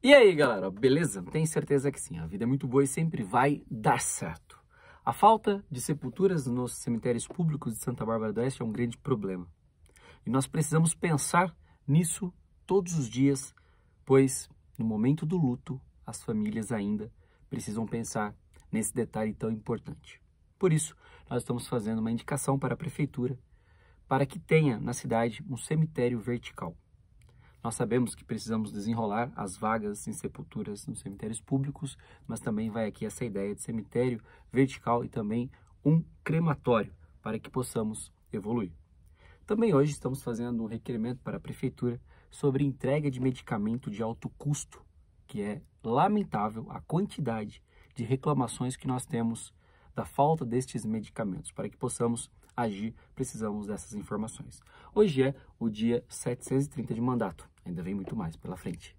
E aí, galera, beleza? Tenho certeza que sim, a vida é muito boa e sempre vai dar certo. A falta de sepulturas nos cemitérios públicos de Santa Bárbara do Oeste é um grande problema. E nós precisamos pensar nisso todos os dias, pois no momento do luto, as famílias ainda precisam pensar nesse detalhe tão importante. Por isso, nós estamos fazendo uma indicação para a prefeitura para que tenha na cidade um cemitério vertical. Nós sabemos que precisamos desenrolar as vagas em sepulturas nos cemitérios públicos, mas também vai aqui essa ideia de cemitério vertical e também um crematório para que possamos evoluir. Também hoje estamos fazendo um requerimento para a prefeitura sobre entrega de medicamento de alto custo, que é lamentável a quantidade de reclamações que nós temos da falta destes medicamentos. Para que possamos agir, precisamos dessas informações. Hoje é o dia 730 de mandato, ainda vem muito mais pela frente.